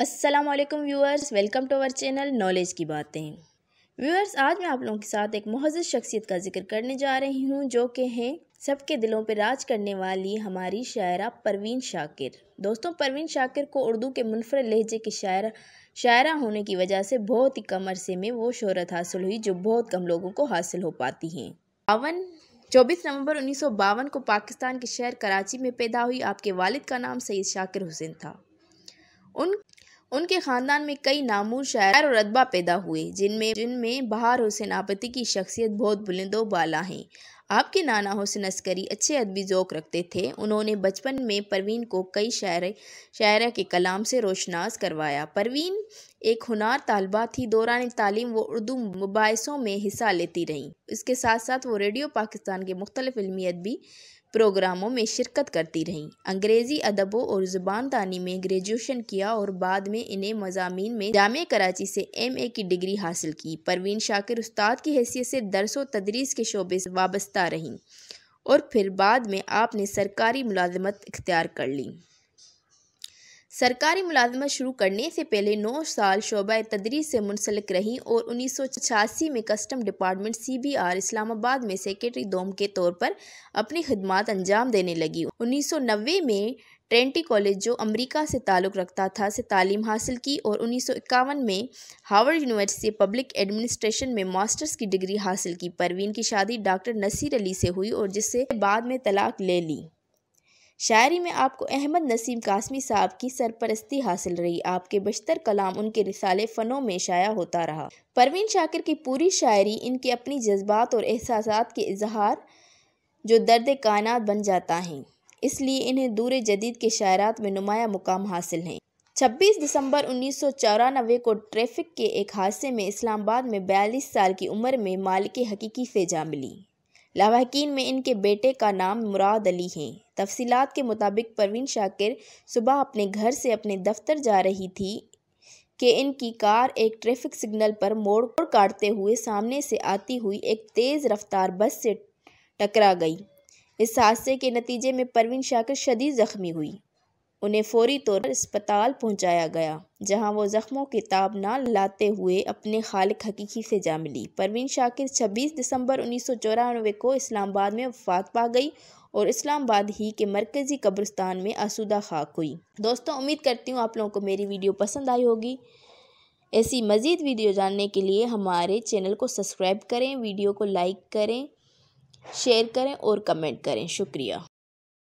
अस्सलाम वालेकुम viewers welcome to our channel knowledge की बातें व्यूअर्स आज मैं आप लोगों के साथ एक महज शख्सियत का जिक्र करने जा रही हूँ जो कि हैं सबके दिलों पर राज करने वाली हमारी शायरा परवीन शाकिर दोस्तों परवीन शाकिर को उर्दू के मुनफरद लहजे की शायर शायरा होने की वजह से बहुत ही कम अरसे में वो शहरत हासिल हुई जो बहुत कम लोगों को हासिल हो पाती हैं बावन चौबीस नवंबर उन्नीस को पाकिस्तान के शहर कराची में पैदा हुई आपके वालिद का नाम सैद शाकिर हुसैन था उन उनके खानदान में कई नामूर शायर और अदबा पैदा हुए जिनमें जिनमें बहार हुसैन आपती की शख्सियत बहुत बुलंदो बाला है आपके नाना हुसैन अस्करी अच्छे अदबी जोक रखते थे उन्होंने बचपन में परवीन को कई शायर शायर के कलाम से रोशनास करवाया परवीन एक हुनार तालबा थी दौरान तालीम वो उर्दू मुबासों में हिस्सा लेती रहीं इसके साथ साथ वो रेडियो पाकिस्तान के मुख्तलिफ इलमी अदबी प्रोग्रामों में शिरकत करती रहीं अंग्रेज़ी अदबों और ज़ुबान तानी में ग्रेजुएशन किया और बाद में इन्हें मजामी में जाम कराची से एम ए की डिग्री हासिल की परवीन शाकिर उस्ताद की हैसियत से दरस व तदरीस के शोबे से वाबस्ता रहीं और फिर बाद में आपने सरकारी मुलाजमत इख्तियार कर ली सरकारी मुलाजमत शुरू करने से पहले नौ साल शोबा तदरीस से मुंसलिक रहीं और उन्नीस सौ छियासी में custom department C B R Islamabad में सेक्रेटरी दोम के तौर पर अपनी खदमात अंजाम देने लगी उन्नीस सौ नब्बे में ट्रेंटी कॉलेज जो अमरीका से ताल्लुक़ रखता था से तालीम हासिल की और उन्नीस सौ इक्यावन में हार्वर्ड यूनिवर्सिटी पब्लिक एडमिनिस्ट्रेशन में मास्टर्स की डिग्री हासिल की परवीन की शादी डॉक्टर नसीर अली से हुई और जिससे बाद में तलाक ले ली शायरी में आपको अहमद नसीम कासमी साहब की सरपरस्ती हासिल रही आपके बशतर कलाम उनके रिसाले फ़नों में शाया होता रहा परवीन शाकिर की पूरी शायरी इनके अपनी जज्बात और एहसास के इजहार जो दर्द कायनात बन जाता हैं इसलिए इन्हें दूर जदीद के शायरात में नुमाया मुकाम हासिल हैं 26 दिसंबर उन्नीस को ट्रैफिक के एक हादसे में इस्लामाबाद में 42 साल की उम्र में मालिक हकीकी से जा मिली लावाकिन में इनके बेटे का नाम मुराद अली है तफसीत के मुताबिक परवीन शाकिर सुबह अपने घर से अपने दफ्तर जा रही थी कि इनकी कार एक ट्रैफिक सिग्नल पर मोड़ काटते हुए सामने से आती हुई एक तेज़ रफ्तार बस से टकरा गई इस हादसे के नतीजे में परवीन शाकिर शदी ज़ख्मी हुई उन्हें फौरी तौर पर अस्पताल पहुंचाया गया जहां वो जख्मों की ताब ना लाते हुए अपने खालिक हकीकी से जा मिली परवीन शाकिर 26 दिसंबर उन्नीस को इस्लामाबाद में वफात पा गई और इस्लामाबाद ही के मरकज़ी कब्रिस्तान में आसूदा खाक हुई दोस्तों उम्मीद करती हूँ आप लोगों को मेरी वीडियो पसंद आई होगी ऐसी मज़ीद वीडियो जानने के लिए हमारे चैनल को सब्सक्राइब करें वीडियो को लाइक करें शेयर करें और कमेंट करें शुक्रिया